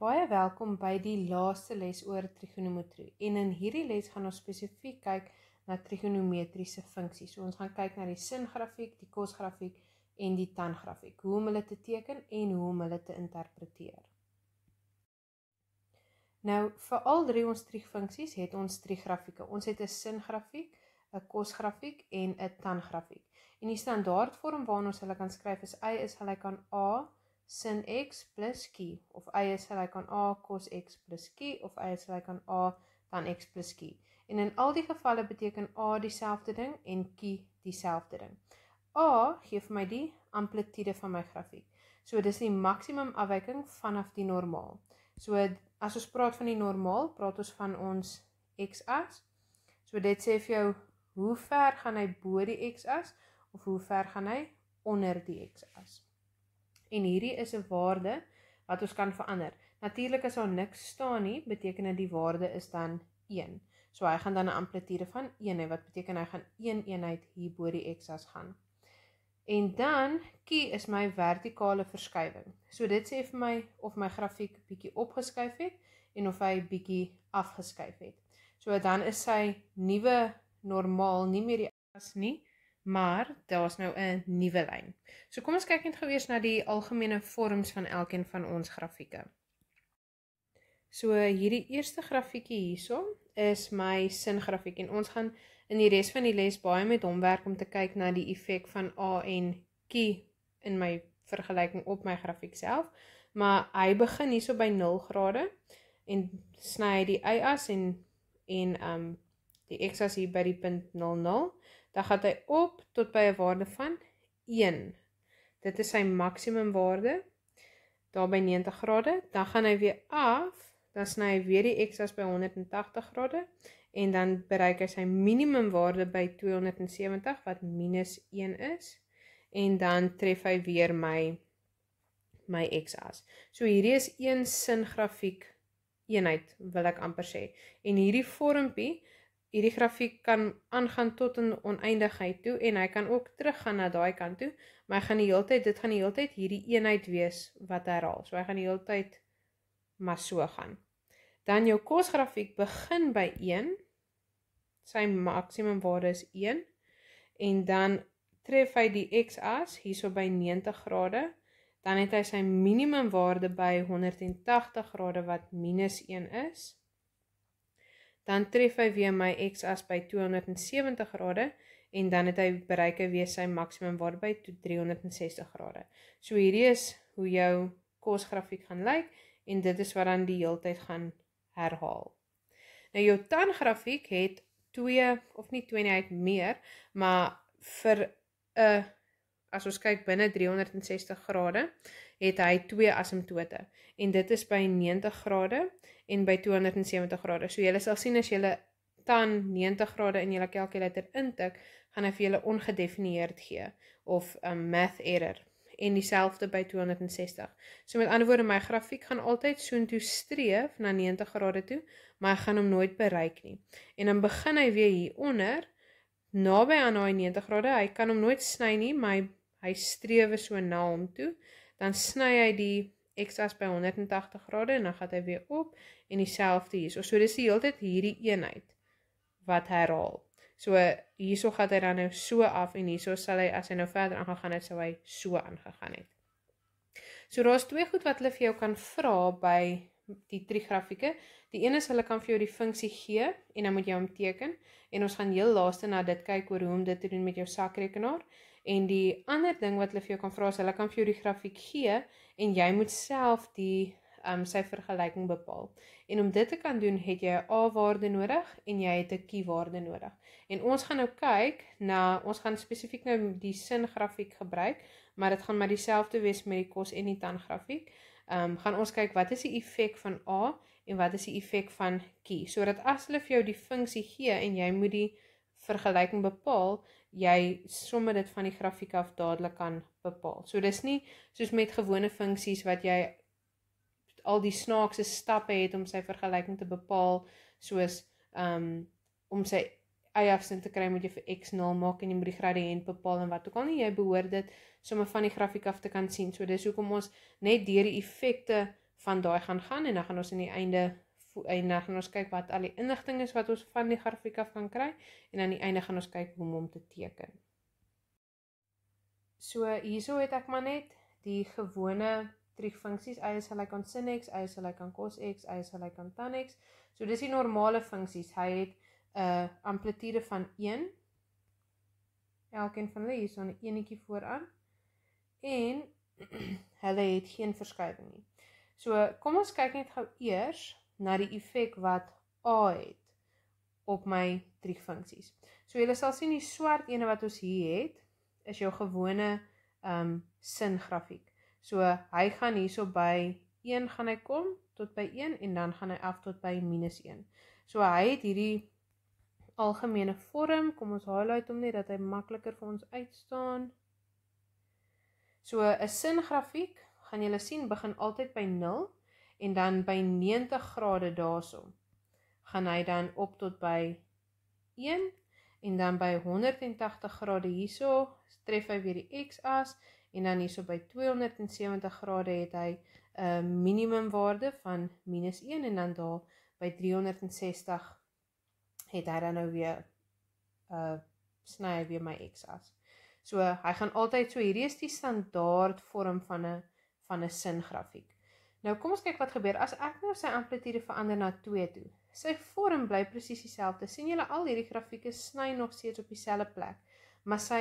Baie welkom by die laaste les oor trigonometrie. En in hierdie les gaan ons spesifiek kyk na trigonometriese funksies. So ons gaan kyk na die singrafiek, die kosgrafiek en die tangrafiek. Hoe om hulle te teken en hoe om hulle te interpreteer. Nou, vir al drie ons trigfunksies het ons trigrafieke. Ons het 'n singrafiek, 'n kosgrafiek en 'n tangrafiek. En die standaardvorm waarin ons hulle kan skryf is y = a sin x plus q of y is gelyk aan a cos x plus q of y is gelyk aan a tan x plus q. En in al die gevalle beteken a dieselfde ding en q dieselfde ding. a gee vir my die amplitude van my grafiek. So dis die maksimum afwyking vanaf die normaal. So as ons praat van die normaal, praat ons van ons x-as. So dit sê vir jou hoe ver gaan hy bo die x-as of hoe ver gaan hy onder die x-as? en hierdie is 'n waarde wat ons kan verander. Natuurlik as daar niks staan nie, beteken dit die waarde is dan 1. So hy gaan dan 'n amplitude van 1 hê wat beteken hy gaan 1 een eenheid hier bo die x-as gaan. En dan Q is my vertikale verskywing. So dit sê vir my of my grafiek bietjie opgeskuif het en of hy bietjie afgeskuif het. So dan is sy nuwe normaal nie meer die as nie, maar daar's nou 'n nuwe lyn. So kom ons kyk net gou weer na die algemene vorms van elkeen van ons grafieke. So hierdie eerste grafiekie hierso is my sin grafiek en ons gaan in die res van die les baie met hom werk om te kyk na die effek van A en Q in my vergelyking op my grafiek self. Maar hy begin hierso by 0 grade en sny die y-as en en um die x-as hier by die punt dan gaan hy op tot by 'n waarde van 1. Dit is sy maksimum waarde daar by 90 grade, dan gaan hy weer af, dan sny hy weer die x-as by 180 grade en dan bereik hy sy minimum waarde by 270 wat -1 is en dan tref hy weer my my x-as. So hierdie is een sin grafiek eenheid wil ek amper sê. En hierdie vormpie hierdie grafiek kan aangaan tot in oneindigheid toe en hy kan ook teruggaan na daai kant toe, maar hy gaan die hele tyd dit gaan die hele tyd hierdie eenheid wees wat herhaal. So hy gaan die hele tyd maar so gaan. Dan jou kosgrafiek begin by 1. Sy maksimum waarde is 1 en dan tref hy die x-as hierso by 90 grade. Dan het hy sy minimum waarde by 180 grade wat -1 is dan tref hy weer my x-as by 270 grade en dan het hy bereik weer sy maksimum waarde by 360 grade. So hierdie is hoe jou kosgrafiek gaan lyk en dit is wat dan die heeltyd gaan herhaal. Nou jou tandgrafiek het 2 of nie 2 nie, hy het meer, maar vir 'n uh, as ons kyk binne 360 grade het hy twee asimptote en dit is by 90 grade en by 270 grade. So jy sal sien as jy hulle tan 90 grade in jou kalkulator intik, gaan hy vir julle ongedefinieerd gee of 'n um, math error en dieselfde by 260. So met ander woorde, my grafiek gaan altyd soontoe streef na 90 grade toe, maar ek gaan hom nooit bereik nie. En dan begin hy weer hier onder naby aan daai 90 grade. Hy kan hom nooit sny nie, maar hy, hy streef so na hom toe. Dan sny hy die x as by 180 grade en dan gaan hy weer op en dieselfde hierso. So dis die hele tyd hierdie eenheid wat herhaal. So hierso gaan hy dan nou so af en hierso sal hy as hy nou verder aangegaan het sou hy so aangegaan het. So daar's twee goed wat hulle vir jou kan vra by die trigrafieke. Die een is hulle kan vir jou die funksie gee en dan moet jy hom teken en ons gaan heel laaste na dit kyk oor hoe om dit te doen met jou sakrekenaar. En die ander ding wat hulle vir jou kan vra is hulle kan vir jou die grafiek gee en jy moet self die um ehm, sy vergelyking bepaal. En om dit te kan doen, het jy 'n A-waarde nodig en jy het 'n Q-waarde nodig. En ons gaan nou kyk na ons gaan spesifiek nou die sin grafiek gebruik, maar dit gaan maar dieselfde wees met die kos en die tan grafiek. Um ehm, gaan ons kyk wat is die effek van A en wat is die effek van Q sodat as hulle vir jou die funksie gee en jy moet die vergelyking bepaal, jy somme dit van die grafiek af dadelik kan bepaal. So dis nie soos met gewone funksies wat jy al die snaakse stappe het om sy vergelyking te bepaal soos ehm um, om sy y-afsin te kry moet jy vir x0 maak en jy moet die gradiënt bepaal en wat ook al nie jy behoort dit somme van die grafiek af te kan sien. So dis hoekom ons net deur die effekte van daai gaan gaan en dan gaan ons aan die einde en dan gaan ons kyk wat al die inligting is wat ons van die grafiek af kan kry en aan die einde gaan ons kyk hoe om hom te teken. So hierso het ek maar net die gewone drie funksies y is gelyk aan sin x, y is gelyk aan cos x, y is gelyk aan tan x. So dis die normale funksies. Hy het 'n uh, amplitude van 1. Elkeen van hulle hierson 'n enetjie vooraan en hulle het geen verskuiwing nie. So kom ons kyk net gou eers na die effek wat A het op my drie funksies. So jy sal sien die swart ene wat ons hier het is jou gewone um ehm, sin grafiek. So hy gaan hierso by 1 gaan hy kom tot by 1 en dan gaan hy af tot by -1. So hy het hierdie algemene vorm, kom ons highlight hom net dat hy makliker vir ons uitstaan. So 'n sin grafiek, gaan julle sien, begin altyd by en dan by 90 grade daarsom gaan hy dan op tot by 1 en dan by 180 grade hierso tref hy weer die x-as en dan hierso by 270 grade het hy 'n eh, minimum waarde van -1 en dan daar by 360 het hy dan nou weer 'n eh, sny weer my x-as. So hy gaan altyd so hierdie is die standaard vorm van 'n van 'n sin grafiek. Nou kom ons kyk wat gebeur as ek nou sy amplitude verander na 2 toe. Sy vorm bly presies dieselfde. sien julle al hierdie grafieke sny nog steeds op dieselfde plek, maar sy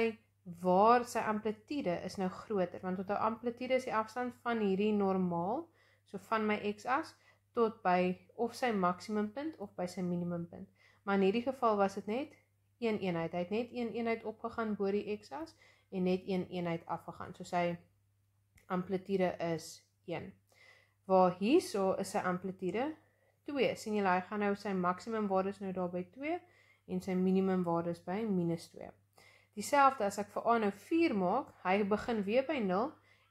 waar sy amplitude is nou groter want tot haar amplitude is die afstand van hierdie normaal, so van my x-as tot by of sy maksimumpunt of by sy minimumpunt. Maar in hierdie geval was dit net een eenheid. Hy het net een eenheid opgegaan bo die x-as en net een eenheid afgegaan. So sy amplitude is 1 waar hierso is sy amplitude 2. sien julle hy gaan nou sy maksimum waarde is nou daar by 2 en sy minimum waarde is by -2. Dieselfde as ek vir A nou 4 maak, hy begin weer by 0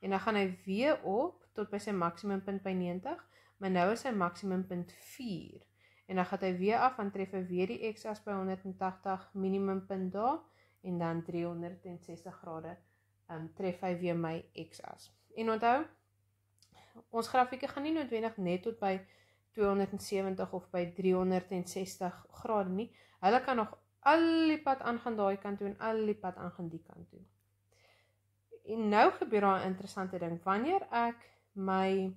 en dan gaan hy weer op tot by sy maksimum punt by 90, maar nou is sy maksimum punt 4. En dan gaan hy weer af en tref hy weer die x-as by 180 minimum punt daar en dan 360 grade ehm um, tref hy weer my x-as. En onthou, Ons grafieke gaan nie noodwendig net tot by 270 of by 360 grade nie. Hulle kan nog al die pad aangaan daai kant toe en al die pad aangaan die kant toe. En nou gebeur daar 'n interessante ding. Wanneer ek my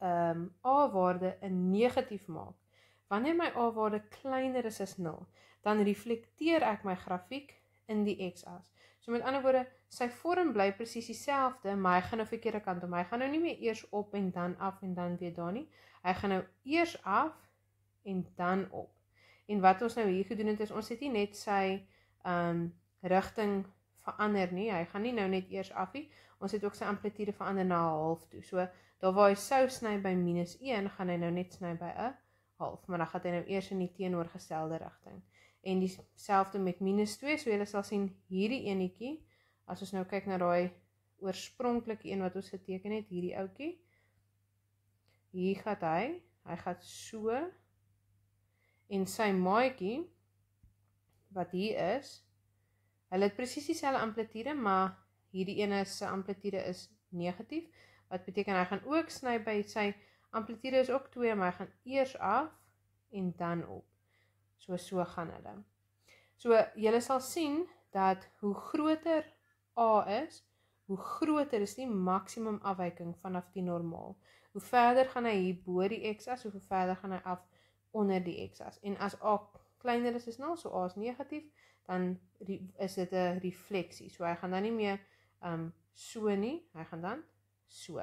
ehm um, A-waarde 'n negatief maak, wanneer my A-waarde kleiner is as 0, dan reflekteer ek my grafiek in die x-as met ander woorde, sy vorm bly presies dieselfde, maar hy gaan nou verkeerde kant om. Hy gaan nou nie meer eers op en dan af en dan weer daar nie. Hy gaan nou eers af en dan op. En wat ons nou hier gedoen het is ons het nie net sy ehm um, rigting verander nie. Hy gaan nie nou net eers af nie. Ons het ook sy amplitude verander na 'n half toe. So daar waar hy sou sny by -1, gaan hy nou net sny by 'n half, maar dan gaan hy nou eers in die teenoorgestelde rigting en dieselfde met minus 2. So jy sal sien hierdie enetjie as ons nou kyk na daai oorspronklike een wat ons geteken het, hierdie ouetjie. Hier gaan hy, hy gaan so en sy maatjie wat hier is, hulle het presies dieselfde amplitude, maar hierdie ene se amplitude is negatief, wat beteken hy gaan ook sny by sy amplitude is ook 2, maar hy gaan eers af en dan op. So so gaan hulle. So julle sal sien dat hoe groter A is, hoe groter is die maksimum afwyking vanaf die normaal. Hoe verder gaan hy hier bo die x-as, hoe verder gaan hy af onder die x-as. En as A kleiner is as 0, nou, so A is negatief, dan is dit 'n refleksie. So hy gaan dan nie meer um so nie, hy gaan dan so.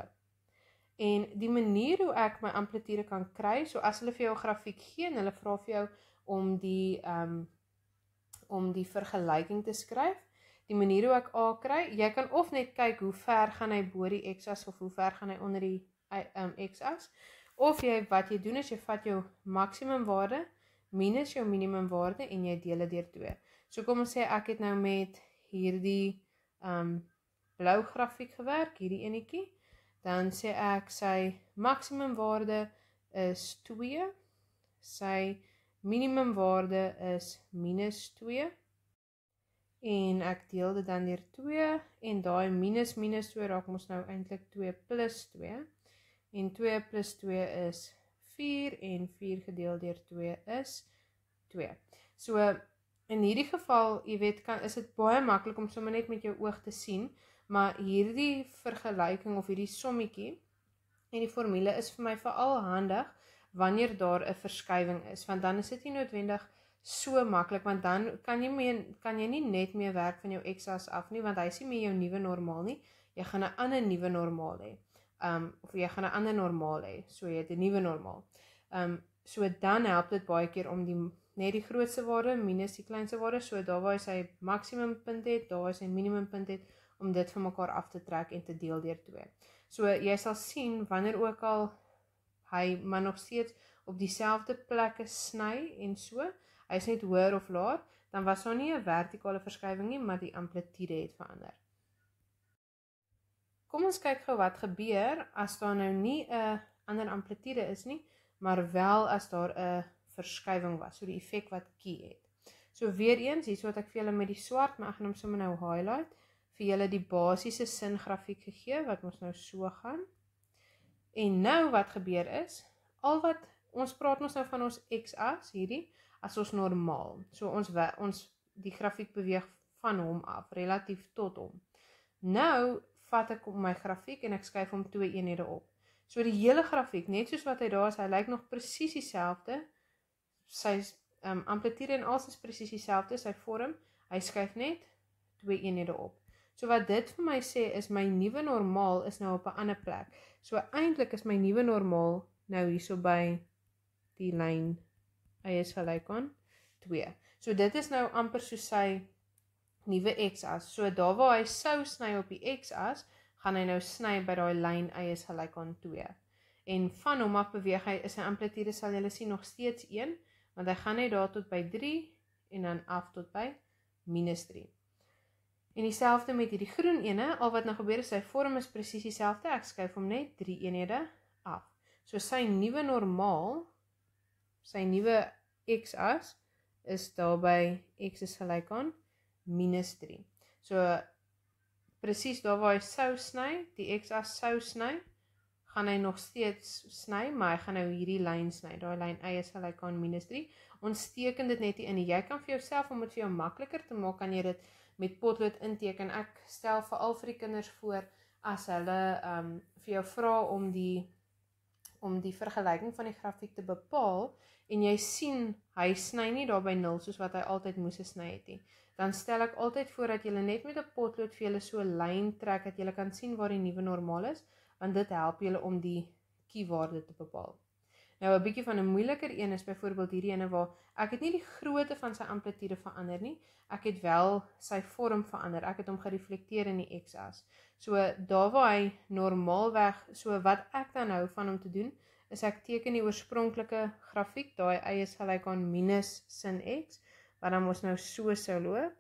En die manier hoe ek my amplitude kan kry, so as hulle vir jou grafiek gee en hulle vra vir jou om die ehm um, om die vergelyking te skryf. Die manier hoe ek A kry, jy kan of net kyk hoe ver gaan hy bo die x-as of hoe ver gaan hy onder die ehm um, x-as of jy wat jy doen is jy vat jou maksimum waarde minus jou minimum waarde en jy deel dit deur 2. So kom ons sê ek het nou met hierdie ehm um, blou grafiek gewerk, hierdie enetjie, dan sê ek sy maksimum waarde is 2. Sy minimum waarde is minus 2 en ek deel dit dan deur 2 en daai minus minus 2 raak ons nou eintlik 2 plus 2 en 2 plus 2 is 4 en 4 gedeel deur 2 is 2. So in hierdie geval, jy weet, kan is dit baie maklik om sommer net met jou oog te sien, maar hierdie vergelyking of hierdie sommetjie en die formule is vir my veral handig wanneer daar 'n verskywing is want dan is dit nie noodwendig so maklik want dan kan jy meen kan jy nie net meer werk van jou ex af nie want hy sien meer jou nuwe normaal nie jy gaan 'n ander nuwe normaal hê um of jy gaan 'n ander normaal hê so jy het 'n nuwe normaal um so dan help dit baie keer om die net die grootste waarde minus die kleinste waarde so daar waar hy maksimum punt het daar waar hy minimum punt het om dit vir mekaar af te trek en te deel deur 2 so jy sal sien wanneer ook al hy maar nog steeds op dieselfde plekke sny en so. Hy's net hoër of laer, dan was daar nie 'n vertikale verskywing nie, maar die amplitude het verander. Kom ons kyk gou wat gebeur as daar nou nie 'n ander amplitude is nie, maar wel as daar 'n verskywing was, so die effek wat Q het. So weer eens, hier's wat ek vir julle met die swart magnum sommer nou highlight vir julle die basiese sin grafiek gegee wat ons nou so gaan. En nou wat gebeur is, al wat ons praat mos nou van ons x-as hierdie as ons normaal. So ons ons die grafiek beweeg van hom af relatief tot hom. Nou vat ek my grafiek en ek skuif hom 2 eenhede op. So die hele grafiek, net soos wat hy daar is, hy lyk nog presies dieselfde. Sy um, ehm, amplitude en alles is presies dieselfde, sy vorm. Hy skuif net 2 eenhede op. So wat dit vir my sê is my nuwe normaal is nou op 'n ander plek. So eintlik is my nuwe normaal nou hierso by die lyn is gelyk aan 2. So dit is nou amper soos sy nuwe x-as. So daar waar hy sou sny op die x-as, gaan hy nou sny by daai lyn y is gelyk aan 2. En van hom af beweeg hy is sy amplitude sal julle sien nog steeds 1, want hy gaan net daar tot by 3 en dan af tot by -3. En dieselfde met hierdie groen ene, al wat nou gebeur is sy vorm is presies dieselfde. Ek skuif hom net 3 eenhede af. So sy nuwe normaal, sy nuwe x-as is daarby x is gelyk aan minus 3. So presies daar waar hy sou sny, die x-as sou sny, gaan hy nog steeds sny, maar hy gaan nou hierdie lyn sny. Daai lyn y is gelyk aan minus 3. Ons teken dit net hier in. Jy kan vir jouself om dit vir jou makliker te maak, kan jy dit met potlood inteken. Ek stel vir al vir die kinders voor as hulle ehm um, vir jou vra om die om die vergelyking van die grafiek te bepaal en jy sien hy sny nie daar by 0 soos wat hy altyd moes gesny het nie. Dan stel ek altyd voor dat jy net met 'n potlood vir hulle so 'n lyn trek dat jy kan sien waar die nuwe normaal is, want dit help julle om die kiewaarde te bepaal. Nou 'n bietjie van 'n moeiliker een is byvoorbeeld hierdie ene waar ek het nie die grootte van sy amplitude verander nie. Ek het wel sy vorm verander. Ek het hom gereflekteer in die X-as. So daar waar hy normaalweg, so wat ek dan nou van hom te doen, is ek teken die oorspronklike grafiek, daai y is gelyk aan minus sin x, wat dan mos nou so sou loop.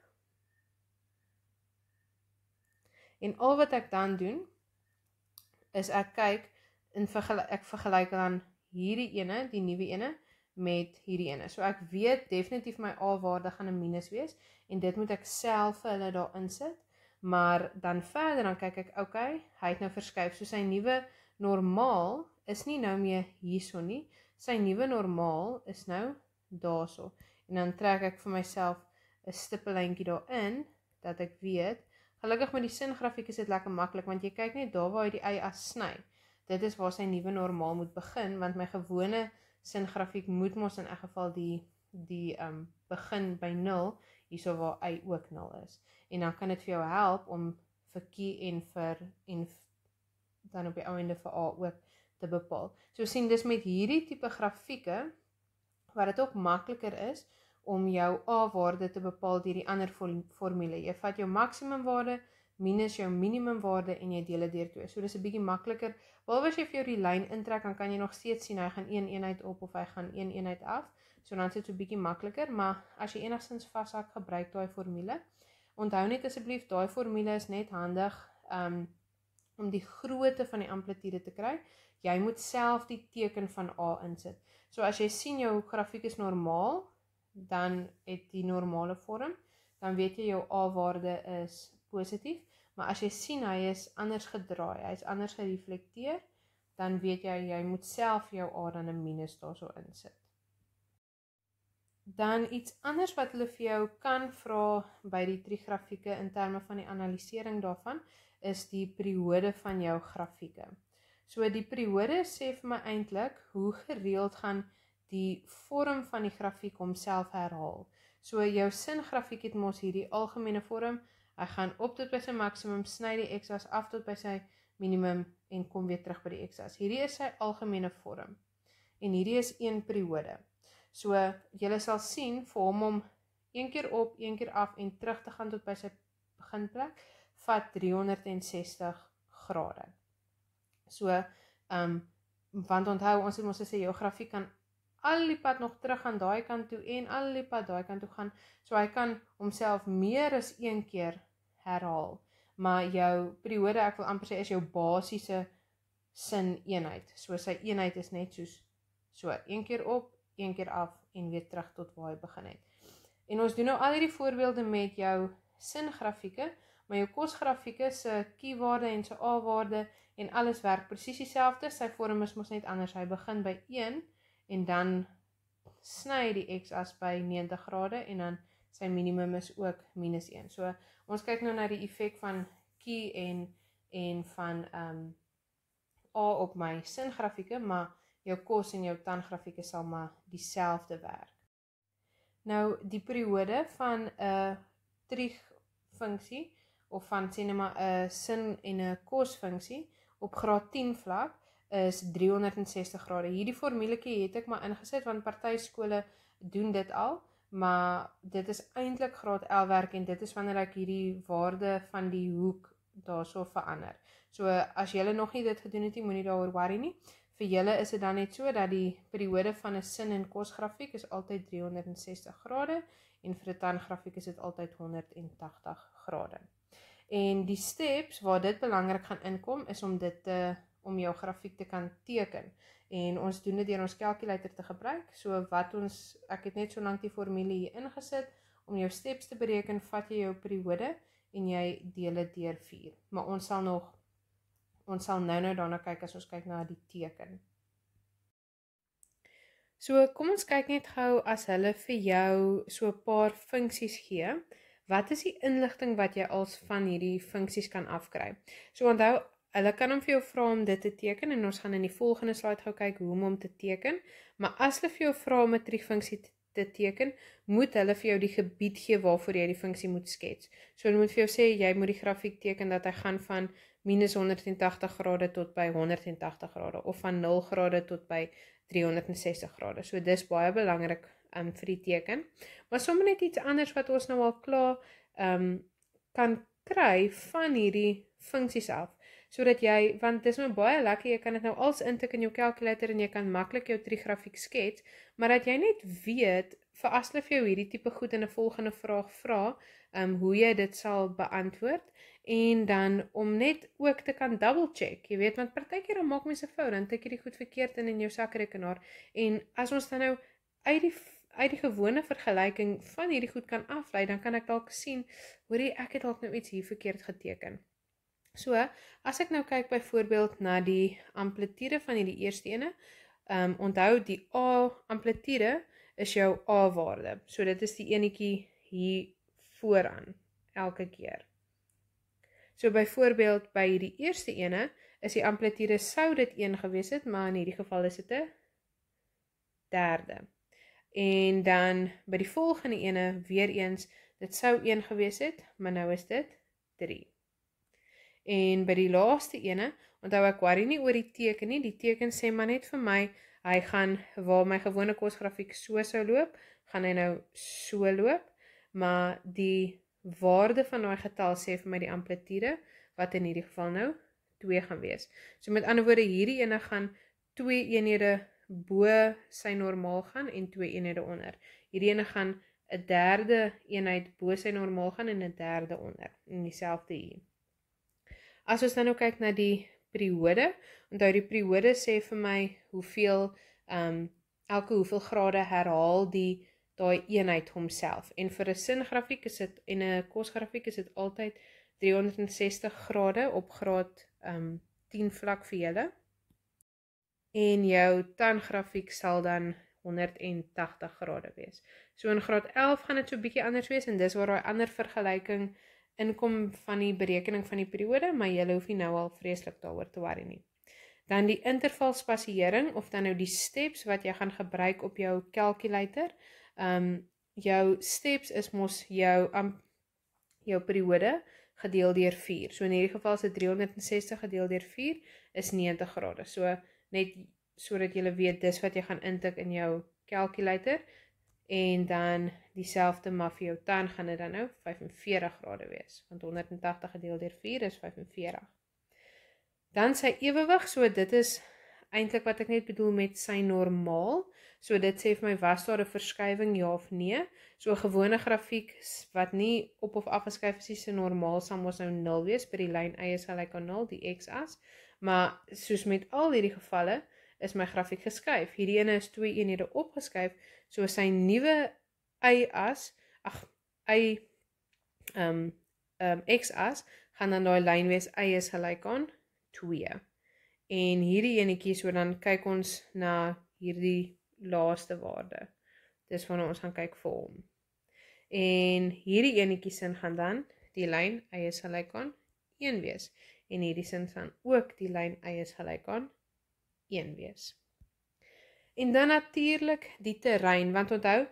En al wat ek dan doen is ek kyk in vergelyk ek vergelyk dan hierdie ene, die nuwe ene met hierdie ene. So ek weet definitief my A-waarde gaan 'n minus wees en dit moet ek self vir hulle daar insit. Maar dan verder dan kyk ek, oké, okay, hy het nou verskuif. So sy nuwe normaal is nie nou meer hierso nie. Sy nuwe normaal is nou daarso. En dan trek ek vir myself 'n stippellyntjie daarin dat ek weet. Gelukkig met die sin grafiek is dit lekker maklik want jy kyk net daar waar hy die y as sny dit is waar sy nuwe normaal moet begin want my gewone sin grafiek moet mos in 'n geval die die um begin by 0 hierso waar y ook 0 is en dan kan dit vir jou help om vir q en vir en dan op die einde vir a ook te bepaal. So sien dis met hierdie tipe grafieke wat dit ook makliker is om jou a-waarde te bepaal deur die ander formule. Jy vat jou maksimum waarde, minus jou minimumwaarde en jy deel dit deur 2. So dis 'n bietjie makliker. Waar was jy vir jou die lyn intrek dan kan jy nog steeds sien hy gaan een eenheid op of hy gaan een eenheid af. So dan is dit so 'n bietjie makliker, maar as jy enigstens vashak gebruik daai formule. Onthou net asseblief daai formule is net handig um, om die grootte van die amplitude te kry. Jy moet self die teken van A insit. So as jy sien jou grafiek is normaal, dan het die normale vorm, dan weet jy jou A waarde is 0.5 positief, maar as jy sien hy is anders gedraai, hy's anders gereflekteer, dan weet jy jy moet self jou aard dan 'n minus daarso insit. Dan iets anders wat hulle vir jou kan vra by die drie grafieke in terme van die analisering daarvan is die periode van jou grafieke. So die periode sê vir my eintlik hoe gereeld gaan die vorm van die grafiek homself herhaal. So jou sin grafiek het mos hierdie algemene vorm, Hy gaan op tot by sy maksimum, sny die x-as af tot by sy minimum en kom weer terug by die x-as. Hierdie is sy algemene vorm. En hierdie is een periode. So jy sal sien vir hom om een keer op, een keer af en terug te gaan tot by sy beginplek vat 360 grade. So, ehm um, want onthou ons het mos gesê jou grafiek kan al die pad nog terug aan daai kant toe en al die pad daai kant toe gaan. So hy kan homself meer as een keer herhaal. Maar jou periode, ek wil amper sê is jou basiese sin eenheid. So sy eenheid is net soos so een keer op, een keer af en weer terug tot waar jy begin het. En ons doen nou al hierdie voorbeelde met jou sin grafieke, maar jou kos grafieke se keywords en se A-waarde en alles werk presies dieselfde. Sy vorm is mos net anders. Hy begin by 1 en dan sny die x as by 90 grade en dan sy minimum is ook -1. So Ons kyk nou na die effek van key en en van ehm um, A op my singrafieke, maar jou kos en jou tandgrafieke sal maar dieselfde werk. Nou die periode van 'n uh, trig funksie of van sienema 'n uh, sin en 'n kos funksie op graad 10 vlak is 360 grade. Hierdie formuletjie het ek maar ingesit want party skole doen dit al maar dit is eintlik graad 11 werk en dit is wanneer ek hierdie waarde van die hoek daarso verander. So as julle nog nie dit gedoen het nie, moenie daaroor worry nie. Vir julle is dit dan net so dat die periode van 'n sin en kos grafiek is altyd 360 grade en vir 'n tan grafiek is dit altyd 180 grade. En die steps waar dit belangrik gaan inkom is om dit te om jou grafiek te kan teken en ons doen dit deur ons kalkulator te gebruik. So wat ons ek het net so lank die formule hier ingesit om jou steps te bereken, vat jy jou periode en jy deel dit deur 4. Maar ons sal nog ons sal nou-nou daarna kyk as ons kyk na die teken. So kom ons kyk net gou as hulle vir jou so 'n paar funksies gee. Wat is die inligting wat jy als van hierdie funksies kan afkry? So onthou hulle kan hom vir jou vra om dit te teken en ons gaan in die volgende slide gou kyk hoe om hom te teken. Maar as hulle vir jou vra om 'n triefunksie te teken, moet hulle vir jou die gebied gee waarvoor jy die funksie moet skets. So hulle moet vir jou sê jy moet die grafiek teken dat hy gaan van -180 grade tot by 180 grade of van 0 grade tot by 360 grade. So dis baie belangrik um vir die teken. Maar sommer net iets anders wat ons nou al klaar um kan kry van hierdie funksies af sodat jy want dis nou baie lekker jy kan dit nou als intik in jou kalkulator en jy kan maklik jou trigrafiek skets, maar dat jy net weet vir as hulle vir jou hierdie tipe goed in 'n volgende vraag vra, ehm um, hoe jy dit sal beantwoord en dan om net ook te kan double check. Jy weet want partykeer dan maak mense foute, dan tik jy die goed verkeerd in in jou sakrekenaar en as ons dan nou uit die uit die gewone vergelyking van hierdie goed kan aflei, dan kan ek dalk sien hoorie ek het dalk nou iets hier verkeerd geteken. So, as ek nou kyk byvoorbeeld na die amplitude van hierdie eerste ene, ehm um, onthou die A amplitude is jou A waarde. So dit is die enetjie hier vooraan elke keer. So byvoorbeeld by hierdie eerste ene is die amplitude sou dit 1 gewees het, maar in hierdie geval is dit 'n derde. En dan by die volgende ene weer eens, dit sou 1 gewees het, maar nou is dit En by die laaste ene, onthou ek worry nie oor die teken nie. Die teken sê maar net vir my, hy gaan waar my gewone kosgrafiek so sou loop, gaan hy nou so loop. Maar die waarde van daai getal sê vir my die amplitude wat in hierdie geval nou 2 gaan wees. So met ander woorde, hierdie ene gaan 2 eenhede bo sy normaal gaan en 2 eenhede onder. Hierdie ene gaan 'n derde eenheid bo sy normaal gaan en 'n derde onder. In dieselfde hier. As ons dan ook nou kyk na die periode, onthou die periode sê vir my hoeveel ehm um, elke hoeveel grade herhaal die daai eenheid homself. En vir 'n singrafiek is dit en 'n kosgrafiek is dit altyd 360 grade op graad ehm um, 10 vlak vir julle. En jou tangrafiek sal dan 180 grade wees. So in graad 11 gaan dit so bietjie anders wees en dis waar daai ander vergelyking inkom van die berekening van die periode, maar jy hoef nie nou al vreeslik daaroor te worry nie. Dan die intervalspasiering of dan nou die steps wat jy gaan gebruik op jou kalkulator. Ehm um, jou steps is mos jou um, jou periode gedeel deur 4. So in hierdie geval is dit 360 gedeel deur 4 is 90 grade. So net sodat jy weet dis wat jy gaan intik in jou kalkulator en dan dieselfde maar vir jou tan gaan dit dan nou 45 grade wees want 180 gedeel deur 4 is 45. Dan sy ewewig, so dit is eintlik wat ek net bedoel met sy normaal. So dit sê vir my was daar 'n verskywing ja of nee. So 'n gewone grafiek wat nie op of af geskuif is, is so normaal sal mos nou 0 wees by die lyn y is gelyk aan 0, die x as. Maar soos met al hierdie gevalle, is my grafiek geskuif. Hierdie ene is 2 eenhede opgeskuif, so sy nuwe y as ag y ehm um, ehm um, x as gaan dan daai lyn wees y is gelyk aan 2. En hierdie enetjie so dan kyk ons na hierdie laaste waarde. Dis wanneer ons gaan kyk vir hom. En hierdie enetjie sin gaan dan die lyn y is gelyk aan 1 wees en hierdie sin gaan ook die lyn y is gelyk aan 2 een wees. En dan natuurlik die terrein, want onthou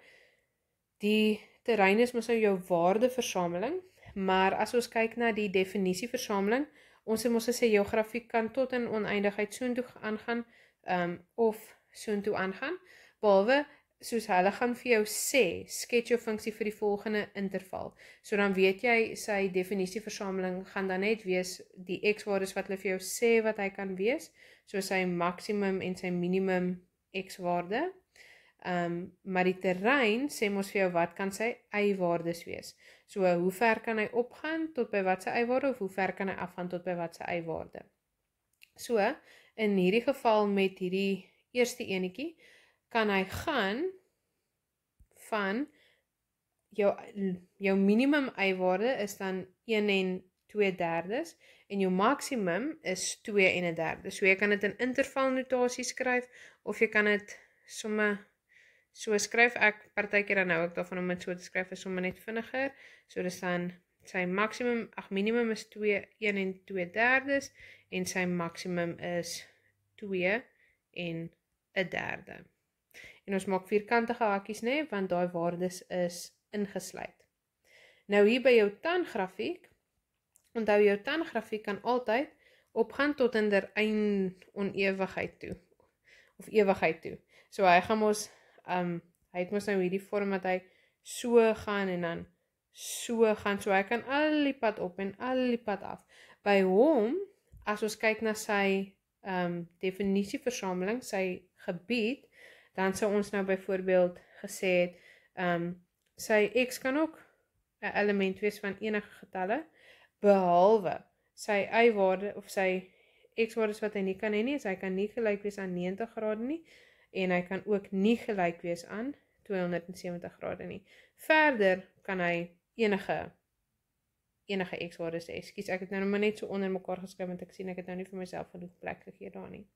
die terrein is mos nou jou waardeversameling, maar as ons kyk na die definisieversameling, ons sê mos as jy geografie kan tot in oneindigheid soontoe aangaan, ehm um, of soontoe aangaan, behalwe soos hulle gaan vir jou sê, skets jou funksie vir die volgende interval. So dan weet jy sy definisieversameling gaan dan net wees die x-waardes wat hulle vir jou sê wat hy kan wees, so sy maksimum en sy minimum x-waarde. Ehm um, maar die terrein sê mos vir jou wat kan sy y-waardes wees. So hoe ver kan hy opgaan tot by wat sy y-waarde of hoe ver kan hy afgaan tot by wat sy y-waarde. So in hierdie geval met hierdie eerste enetjie kan hy gaan van jou jou minimum eiwaarde is dan 1 en 2/3 en jou maksimum is 2 en 1/3. So jy kan dit in intervalnotasie skryf of jy kan dit somme so skryf. Ek partykeer dan nou ook daarvan om dit so te skryf is somme net vinniger. So dis dan sy maksimum, ag minimum is 2 1 en 2/3 en sy maksimum is 2 en 1/3 en ons maak vierkantige hakies nê, want daai waardes is ingesluit. Nou hier by jou tandgrafiek Onthou jou tandgrafiek kan altyd opgaan tot in der einde onewigheid toe of ewigheid toe. So hy gaan mos ehm um, hy het mos nou hierdie vorm dat hy so gaan en dan so gaan. So hy kan al die pad op en al die pad af. By hom as ons kyk na sy ehm um, definisieversameling, sy gebied, dan sou ons nou byvoorbeeld gesê het, ehm um, sy x kan ook 'n element wees van enige getalle behalwe sy y waarde of sy x waardes wat hy nie kan hê nie, hy kan nie gelyk wees aan 90 grade nie en hy kan ook nie gelyk wees aan 270 grade nie. Verder kan hy enige enige x waardes, ekskuus, ek het nou net so onder mekaar geskryf want ek sien ek het nou nie vir myself genoeg plek gegee daar nie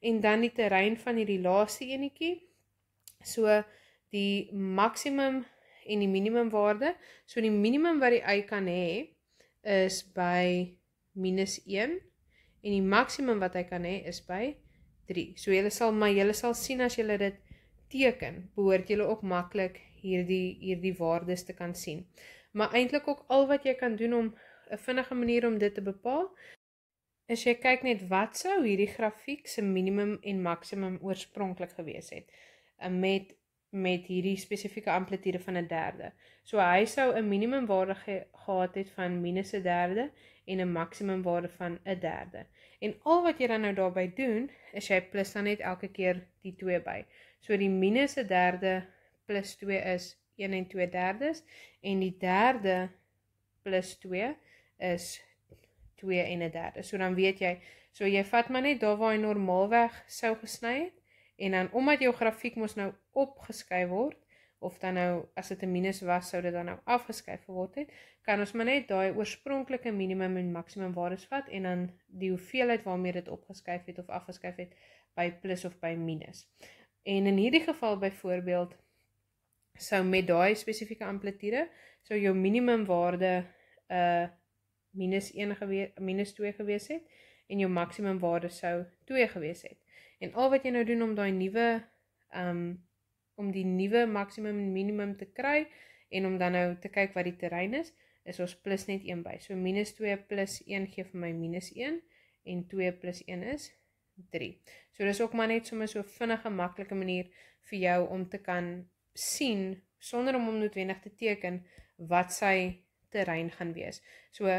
en dan die terrein van hierdie laaste enetjie. So die maksimum en die minimum waarde. So die minimum wat die y kan hê is by -1 en die maksimum wat hy kan hê is by 3. So julle sal maar julle sal sien as julle dit teken, behoort julle ook maklik hierdie hierdie waardes te kan sien. Maar eintlik ook al wat jy kan doen om 'n vinnige manier om dit te bepaal is jy kyk net wat sou hierdie grafiek se minimum en maksimum oorspronklik gewees het eh, met met hierdie spesifieke amplitude van 'n derde. So hy sou 'n minimum waarde ge, gehad het van minus 'n derde en 'n maksimum waarde van 'n derde. En al wat jy dan nou daarbey doen, is jy plus dan net elke keer die 2 by. So die minus 'n derde plus 2 is 1 en 2/3 en die derde plus 2 is 4/3. 2 en 'n derde. So dan weet jy, so jy vat maar net daar waar hy normaalweg sou gesny het en dan omdat jou grafiek mos nou opgeskuif word of dan nou as dit 'n minus was sou dit dan nou afgeskuif geword het, kan ons maar net daai oorspronklike minimum en maksimum waardes vat en dan die hoeveelheid waarmee dit opgeskuif het of afgeskuif het by plus of by minus. En in hierdie geval byvoorbeeld sou met daai spesifieke amplitude sou jou minimum waarde 'n uh, minus 1 gewees minus 2 gewees het en jou maksimum waarde sou 2 gewees het. En al wat jy nou doen om daai nuwe ehm um, om die nuwe maksimum en minimum te kry en om dan nou te kyk wat die terrein is, is ons plus net 1 by. So minus 2 plus 1 gee vir my minus 1 en 2 plus 1 is 3. So dis ook maar net sommer so 'n vinnige maklike manier vir jou om te kan sien sonder om om noodwendig te teken wat sy terrein gaan wees. So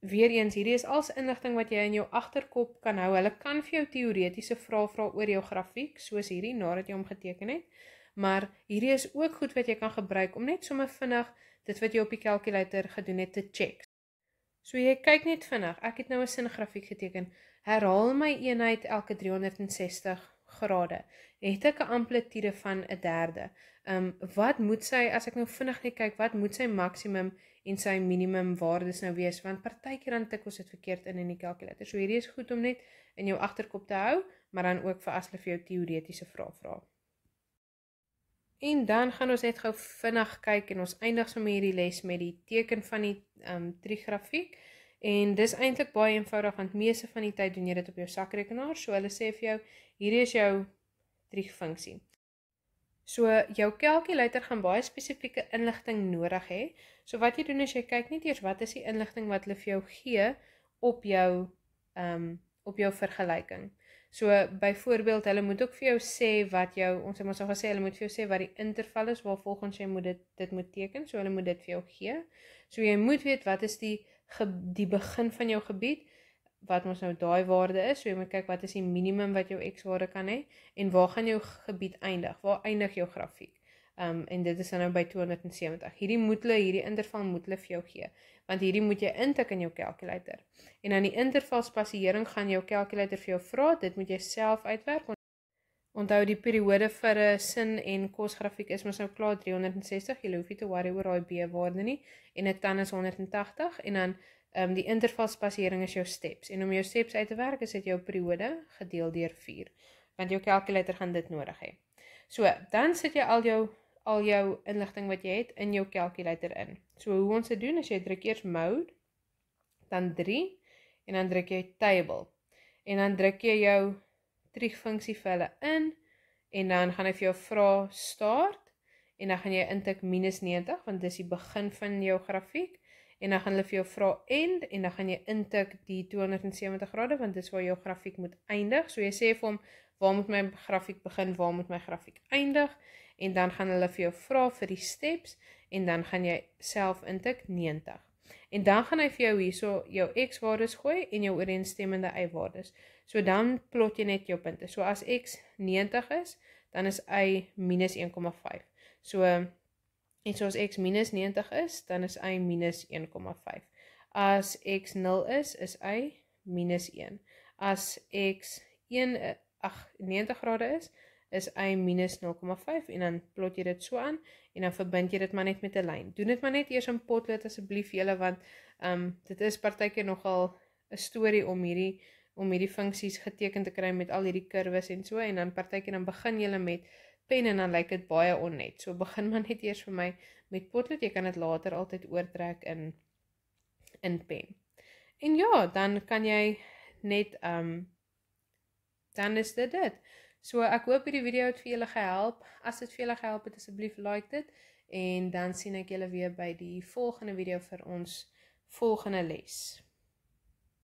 weer eens hierdie is als inligting wat jy in jou agterkop kan hou. Hulle kan vir jou teoretiese vrae vra oor jou grafiek soos hierdie nadat jy hom geteken het. Maar hierdie is ook goed wat jy kan gebruik om net sommer vinnig dit wat jy op die kalkulator gedoen het te check. So jy kyk net vinnig, ek het nou 'n sin grafiek geteken. Herhaal my eenheid elke 360 grade. Het ek 'n amplitude van 'n derde? Ehm um, wat moet sy as ek nou vinnig net kyk, wat moet sy maksimum en sy minimum waardes nou wees want partykeer dan tik ons dit verkeerd in in die kalkulator. So hierdie is goed om net in jou agterkop te hou, maar dan ook vir as hulle vir jou teoretiese vrae vra. En dan gaan ons net gou vinnig kyk en ons eindig sommer hierdie les met die teken van die ehm um, trigrafiek. En dis eintlik baie eenvoudig want meeste van die tyd doen jy dit op jou sakrekenaar. So hulle sê vir jou, hierdie is jou trigfunksie. So jou calculator gaan baie spesifieke inligting nodig hê. So wat jy doen is jy kyk net eers wat is die inligting wat hulle vir jou gee op jou ehm um, op jou vergelyking. So byvoorbeeld hulle moet ook vir jou sê wat jou ons het mos al gesê hulle moet vir jou sê wat die interval is waar volgens jy moet dit dit moet teken. So hulle moet dit vir jou gee. So jy moet weet wat is die ge, die begin van jou gebied, wat ons nou daai waarde is. So jy moet kyk wat is die minimum wat jou x-waarde kan hê en waar gaan jou gebied eindig? Waar eindig jou grafiek? Ehm um, en dit is nou by 270. Hierdie moet hulle hierdie interval moet hulle vir jou gee want hierdie moet jy intik in jou kalkulator. En aan die intervalspassering gaan jou kalkulator vir jou vra, dit moet jy self uitwerk. Onthou die periode vir 'n eh, sin en kos grafiek is mos nou klaar 360. Jy hoef nie te worry oor daai B waarde nie en 'n tan is 180 en dan Ehm um, die intervalspasering is jou steps en om jou steps uit te werk is dit jou periode gedeel deur 4 want jou kalkulator gaan dit nodig hê. So, dan sit jy al jou al jou inligting wat jy het in jou kalkulator in. So hoe ons dit doen is jy druk eers mode dan 3 en dan druk jy table. En dan druk jy jou trig funksie vir hulle in en dan gaan hy vir jou vra start en dan gaan jy intik -90 want dis die begin van jou grafiek en dan gaan hulle vir jou vra end en dan gaan jy intik die 270 grade want dis waar jou grafiek moet eindig. So jy sê vir hom waar moet my grafiek begin, waar moet my grafiek eindig en dan gaan hulle vir jou vra vir die steps en dan gaan jy self intik 90. En dan gaan hy vir jou hierso jou x-waardes gooi en jou ooreenstemmende y-waardes. So dan plot jy net jou punte. So as x 90 is, dan is y -1,5. So En so as x minus 90 is, dan is y minus 1,5. As x 0 is, is y minus 1. As x 1, 90 grade is, is y minus 0,5 en dan plot jy dit so aan en dan verbind jy dit maar net met 'n lyn. Doen dit maar net eers in potlood asseblief julle want ehm um, dit is partykeer nogal 'n storie om hierdie om hierdie funksies geteken te kry met al hierdie kurwes en so en dan partykeer dan begin jy met pen en dan lyk dit baie onnet. So begin maar net eers vir my met potlood. Jy kan dit later altyd oortrek in in pen. En ja, dan kan jy net ehm um, dan is dit dit. So ek hoop hierdie video het vir julle gehelp. As dit vir julle gehelp het, asseblief like dit en dan sien ek julle weer by die volgende video vir ons volgende les.